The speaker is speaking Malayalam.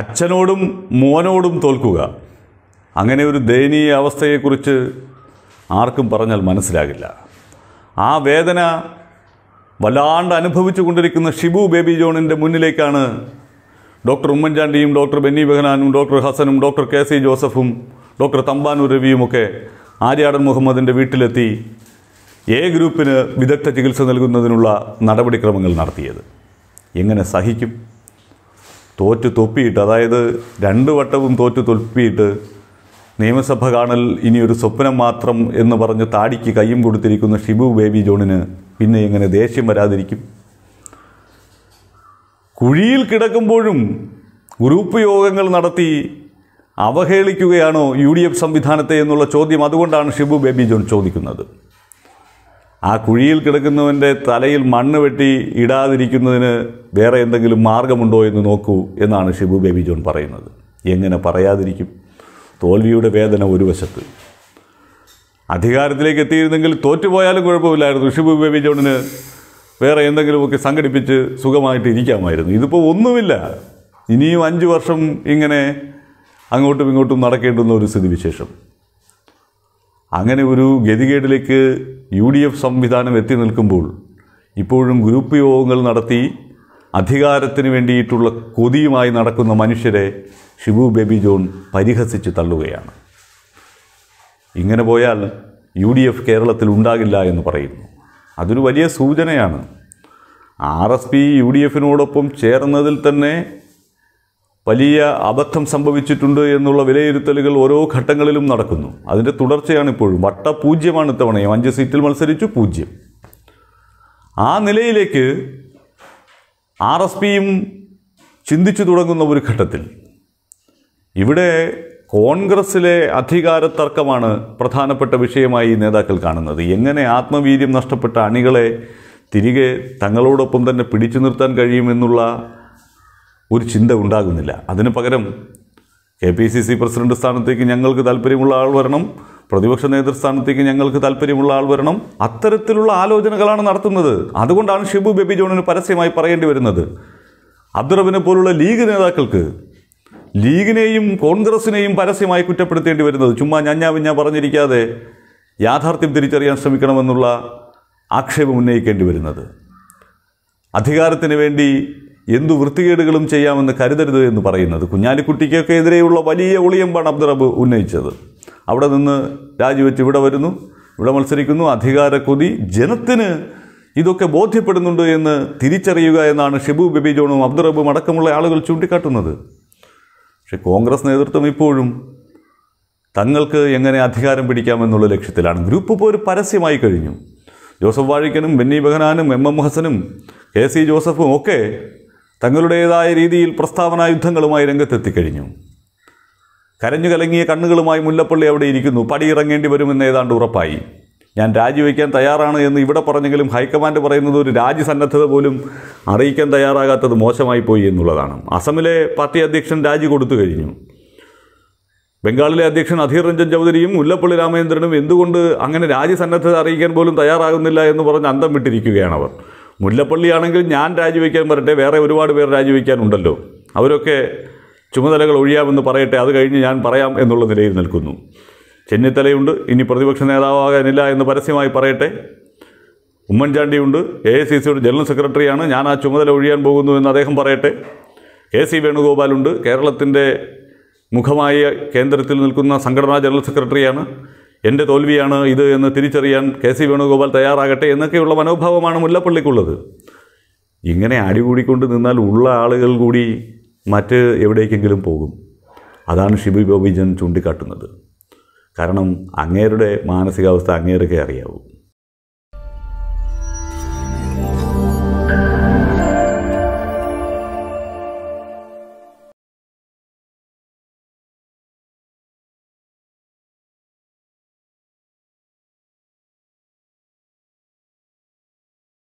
അച്ഛനോടും മോനോടും തോൽക്കുക അങ്ങനെ ഒരു ദയനീയ അവസ്ഥയെക്കുറിച്ച് ആർക്കും പറഞ്ഞാൽ മനസ്സിലാകില്ല ആ വേദന വല്ലാണ്ട് അനുഭവിച്ചു കൊണ്ടിരിക്കുന്ന ഷിബു ബേബി ജോണിൻ്റെ മുന്നിലേക്കാണ് ഡോക്ടർ ഉമ്മൻചാണ്ടിയും ഡോക്ടർ ബെന്നി ബെഹനാനും ഡോക്ടർ ഹസനും ഡോക്ടർ കെ സി ജോസഫും ഡോക്ടർ തമ്പാനൂർ രവിയുമൊക്കെ ആര്യാടൻ മുഹമ്മദിൻ്റെ വീട്ടിലെത്തി എ ഗ്രൂപ്പിന് വിദഗ്ധ ചികിത്സ നൽകുന്നതിനുള്ള നടപടിക്രമങ്ങൾ നടത്തിയത് എങ്ങനെ സഹിക്കും തോറ്റു തൊപ്പിയിട്ട് അതായത് രണ്ട് വട്ടവും തോറ്റു തൊപ്പിയിട്ട് നിയമസഭ കാണൽ ഇനിയൊരു സ്വപ്നം മാത്രം എന്ന് പറഞ്ഞ് താടിക്ക് കയ്യും കൊടുത്തിരിക്കുന്ന ഷിബു ബേബി ജോണിന് പിന്നെ എങ്ങനെ ദേഷ്യം വരാതിരിക്കും കുഴിയിൽ കിടക്കുമ്പോഴും ഗ്രൂപ്പ് യോഗങ്ങൾ നടത്തി അവഹേളിക്കുകയാണോ യു ഡി എഫ് സംവിധാനത്തെ എന്നുള്ള ചോദ്യം അതുകൊണ്ടാണ് ഷിബു ബേബി ജോൺ ചോദിക്കുന്നത് ആ കുഴിയിൽ കിടക്കുന്നവൻ്റെ തലയിൽ മണ്ണ് വെട്ടി ഇടാതിരിക്കുന്നതിന് വേറെ എന്തെങ്കിലും മാർഗമുണ്ടോ എന്ന് നോക്കൂ എന്നാണ് ഷിബു ബേബി ജോൺ പറയുന്നത് എങ്ങനെ പറയാതിരിക്കും തോൽവിയുടെ വേദന ഒരു വശത്ത് അധികാരത്തിലേക്ക് എത്തിയിരുന്നെങ്കിൽ തോറ്റുപോയാലും കുഴപ്പമില്ലായിരുന്നു ഷിബു ബേബി ജോണിന് വേറെ എന്തെങ്കിലുമൊക്കെ സംഘടിപ്പിച്ച് സുഖമായിട്ട് ഇരിക്കാമായിരുന്നു ഇതിപ്പോൾ ഒന്നുമില്ല ഇനിയും അഞ്ച് വർഷം ഇങ്ങനെ അങ്ങോട്ടും ഇങ്ങോട്ടും നടക്കേണ്ടുന്ന ഒരു സ്ഥിതിവിശേഷം അങ്ങനെ ഒരു ഗതികേടിലേക്ക് യു ഡി എഫ് സംവിധാനം എത്തി നിൽക്കുമ്പോൾ ഇപ്പോഴും ഗ്രൂപ്പ് യോഗങ്ങൾ നടത്തി അധികാരത്തിന് വേണ്ടിയിട്ടുള്ള കൊതിയുമായി നടക്കുന്ന മനുഷ്യരെ ഷിബു ബേബി ജോൺ പരിഹസിച്ച് തള്ളുകയാണ് ഇങ്ങനെ പോയാൽ യു ഡി എഫ് കേരളത്തിൽ ഉണ്ടാകില്ല എന്ന് പറയുന്നു അതൊരു വലിയ സൂചനയാണ് R S P U D എഫിനോടൊപ്പം ചേർന്നതിൽ തന്നെ വലിയ അബദ്ധം സംഭവിച്ചിട്ടുണ്ട് എന്നുള്ള വിലയിരുത്തലുകൾ ഓരോ ഘട്ടങ്ങളിലും നടക്കുന്നു അതിൻ്റെ തുടർച്ചയാണ് ഇപ്പോഴും വട്ട പൂജ്യമാണ് ഇത്തവണയും അഞ്ച് സീറ്റിൽ മത്സരിച്ചു പൂജ്യം ആ നിലയിലേക്ക് ആർ എസ് പിയും ചിന്തിച്ചു തുടങ്ങുന്ന ഒരു ഘട്ടത്തിൽ ഇവിടെ കോൺഗ്രസ്സിലെ അധികാര തർക്കമാണ് പ്രധാനപ്പെട്ട വിഷയമായി നേതാക്കൾ കാണുന്നത് എങ്ങനെ ആത്മവീര്യം നഷ്ടപ്പെട്ട അണികളെ തിരികെ തങ്ങളോടൊപ്പം തന്നെ പിടിച്ചു നിർത്താൻ കഴിയുമെന്നുള്ള ഒരു ചിന്ത ഉണ്ടാകുന്നില്ല അതിന് പകരം K P C C president സ്ഥാനത്തേക്ക് ഞങ്ങൾക്ക് താല്പര്യമുള്ള ആൾ വരണം പ്രതിപക്ഷ നേതൃസ്ഥാനത്തേക്ക് ഞങ്ങൾക്ക് താല്പര്യമുള്ള ആൾ വരണം അത്തരത്തിലുള്ള ആലോചനകളാണ് നടത്തുന്നത് അതുകൊണ്ടാണ് ഷിബു ബേബി ജോണിന് പരസ്യമായി പറയേണ്ടി വരുന്നത് അബ്ദുറബിനെ പോലുള്ള ലീഗ് നേതാക്കൾക്ക് ലീഗിനെയും കോൺഗ്രസിനെയും പരസ്യമായി കുറ്റപ്പെടുത്തേണ്ടി വരുന്നത് ചുമ്മാ ഞഞ്ഞാവിഞ്ഞ പറഞ്ഞിരിക്കാതെ യാഥാർത്ഥ്യം തിരിച്ചറിയാൻ ശ്രമിക്കണമെന്നുള്ള ആക്ഷേപം ഉന്നയിക്കേണ്ടി വരുന്നത് അധികാരത്തിന് വേണ്ടി എന്തു വൃത്തികേടുകളും ചെയ്യാമെന്ന് കരുതരുത് എന്ന് പറയുന്നത് കുഞ്ഞാലിക്കുട്ടിക്കൊക്കെ എതിരെയുള്ള വലിയ ഒളിയമ്പാണ് അബ്ദുറബ് ഉന്നയിച്ചത് അവിടെ നിന്ന് രാജിവെച്ച് ഇവിടെ വരുന്നു ഇവിടെ മത്സരിക്കുന്നു അധികാര കൊതി ജനത്തിന് ഇതൊക്കെ ബോധ്യപ്പെടുന്നുണ്ട് എന്ന് തിരിച്ചറിയുക എന്നാണ് ഷിബു ബബി ജോണും അബ്ദുറബും അടക്കമുള്ള ആളുകൾ ചൂണ്ടിക്കാട്ടുന്നത് പക്ഷെ കോൺഗ്രസ് നേതൃത്വം ഇപ്പോഴും തങ്ങൾക്ക് എങ്ങനെ അധികാരം പിടിക്കാമെന്നുള്ള ലക്ഷ്യത്തിലാണ് ഗ്രൂപ്പ് പോര് പരസ്യമായി കഴിഞ്ഞു ജോസഫ് വാഴിക്കനും ബെന്നി ബഹനാനും എം എം ഹസനും കെ സി ജോസഫും ഒക്കെ തങ്ങളുടേതായ രീതിയിൽ പ്രസ്താവനാ യുദ്ധങ്ങളുമായി രംഗത്തെത്തിക്കഴിഞ്ഞു കരഞ്ഞു കലങ്ങിയ കണ്ണുകളുമായി മുല്ലപ്പള്ളി അവിടെ ഇരിക്കുന്നു പടിയിറങ്ങേണ്ടി വരുമെന്ന് ഏതാണ്ട് ഉറപ്പായി ഞാൻ രാജിവെക്കാൻ തയ്യാറാണ് എന്ന് ഇവിടെ പറഞ്ഞെങ്കിലും ഹൈക്കമാൻഡ് പറയുന്നത് ഒരു രാജ്യസന്നദ്ധത പോലും അറിയിക്കാൻ തയ്യാറാകാത്തത് മോശമായി പോയി എന്നുള്ളതാണ് അസമിലെ പാർട്ടി അധ്യക്ഷൻ രാജി കൊടുത്തു കഴിഞ്ഞു ബംഗാളിലെ അധ്യക്ഷൻ അധീർ രഞ്ജൻ ചൗധരിയും മുല്ലപ്പള്ളി രാമചന്ദ്രനും എന്തുകൊണ്ട് അങ്ങനെ രാജ്യസന്നദ്ധത അറിയിക്കാൻ പോലും തയ്യാറാകുന്നില്ല എന്ന് പറഞ്ഞ് അന്തം വിട്ടിരിക്കുകയാണ് അവർ മുല്ലപ്പള്ളിയാണെങ്കിൽ ഞാൻ രാജിവെക്കാൻ പറയട്ടെ വേറെ ഒരുപാട് പേർ രാജിവെക്കാനുണ്ടല്ലോ അവരൊക്കെ ചുമതലകൾ ഒഴിയാമെന്ന് പറയട്ടെ അത് കഴിഞ്ഞ് ഞാൻ പറയാം എന്നുള്ള നിലയിൽ നിൽക്കുന്നു ചെന്നിത്തലയുണ്ട് ഇനി പ്രതിപക്ഷ നേതാവാകാനില്ല എന്ന് പരസ്യമായി പറയട്ടെ ഉമ്മൻചാണ്ടിയുണ്ട് എ ഐ സി സിയുടെ ജനറൽ സെക്രട്ടറിയാണ് ഞാൻ ആ ചുമതല ഒഴിയാൻ പോകുന്നു എന്ന് അദ്ദേഹം പറയട്ടെ എ സി വേണുഗോപാലുണ്ട് കേരളത്തിൻ്റെ മുഖമായി കേന്ദ്രത്തിൽ നിൽക്കുന്ന സംഘടനാ ജനറൽ സെക്രട്ടറിയാണ് എൻ്റെ തോൽവിയാണ് ഇത് എന്ന് തിരിച്ചറിയാൻ കെ സി വേണുഗോപാൽ തയ്യാറാകട്ടെ എന്നൊക്കെയുള്ള മനോഭാവമാണ് മുല്ലപ്പള്ളിക്കുള്ളത് ഇങ്ങനെ അടികൂടിക്കൊണ്ട് നിന്നാൽ ഉള്ള ആളുകൾ കൂടി മറ്റ് എവിടേക്കെങ്കിലും പോകും അതാണ് ഷിബി ബോബിജൻ ചൂണ്ടിക്കാട്ടുന്നത് കാരണം അങ്ങേരുടെ മാനസികാവസ്ഥ അങ്ങേർക്കേ അറിയാവൂ